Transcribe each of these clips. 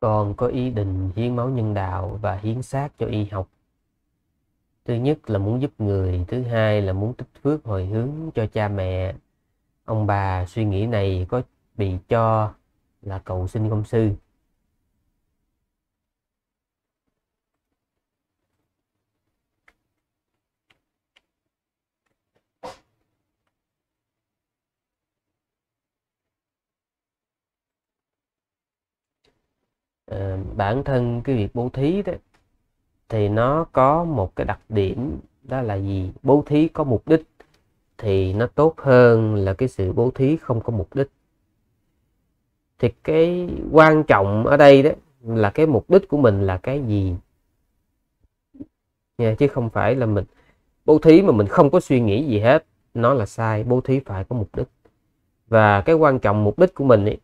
con có ý định hiến máu nhân đạo và hiến xác cho y học thứ nhất là muốn giúp người thứ hai là muốn tích phước hồi hướng cho cha mẹ ông bà suy nghĩ này có bị cho là cầu xin công sư Ờ, bản thân cái việc bố thí đó thì nó có một cái đặc điểm đó là gì bố thí có mục đích thì nó tốt hơn là cái sự bố thí không có mục đích thì cái quan trọng ở đây đó là cái mục đích của mình là cái gì nha chứ không phải là mình bố thí mà mình không có suy nghĩ gì hết nó là sai bố thí phải có mục đích và cái quan trọng mục đích của mình ấy,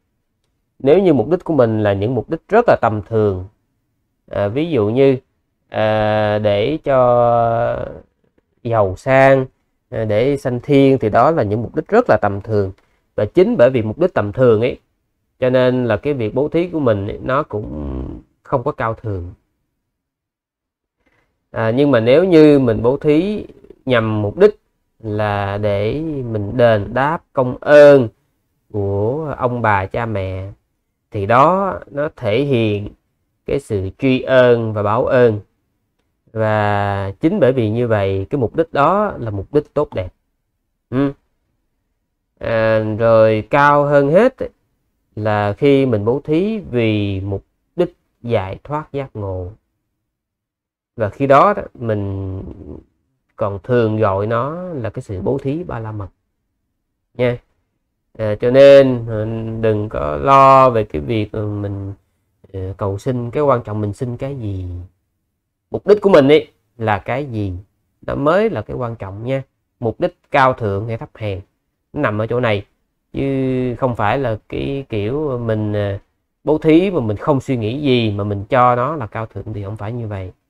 nếu như mục đích của mình là những mục đích rất là tầm thường à, ví dụ như à, để cho giàu sang à, để sanh thiên thì đó là những mục đích rất là tầm thường và chính bởi vì mục đích tầm thường ấy cho nên là cái việc bố thí của mình ấy, nó cũng không có cao thường à, nhưng mà nếu như mình bố thí nhằm mục đích là để mình đền đáp công ơn của ông bà cha mẹ thì đó nó thể hiện cái sự truy ơn và báo ơn và chính bởi vì như vậy cái mục đích đó là mục đích tốt đẹp ừ. à, rồi cao hơn hết là khi mình bố thí vì mục đích giải thoát giác ngộ và khi đó mình còn thường gọi nó là cái sự bố thí ba la mật nha yeah à, cho nên ờ, đừng có lo về cái việc ờ, mình cầu xin cái quan trọng mình xin cái gì mục đích của mình ấy là cái gì nó mới là cái quan trọng nha mục đích cao thượng hay thấp hèn nằm ở chỗ này chứ không phải là cái kiểu mình bố thí mà mình không suy nghĩ gì mà mình cho nó là cao thượng thì không phải như vậy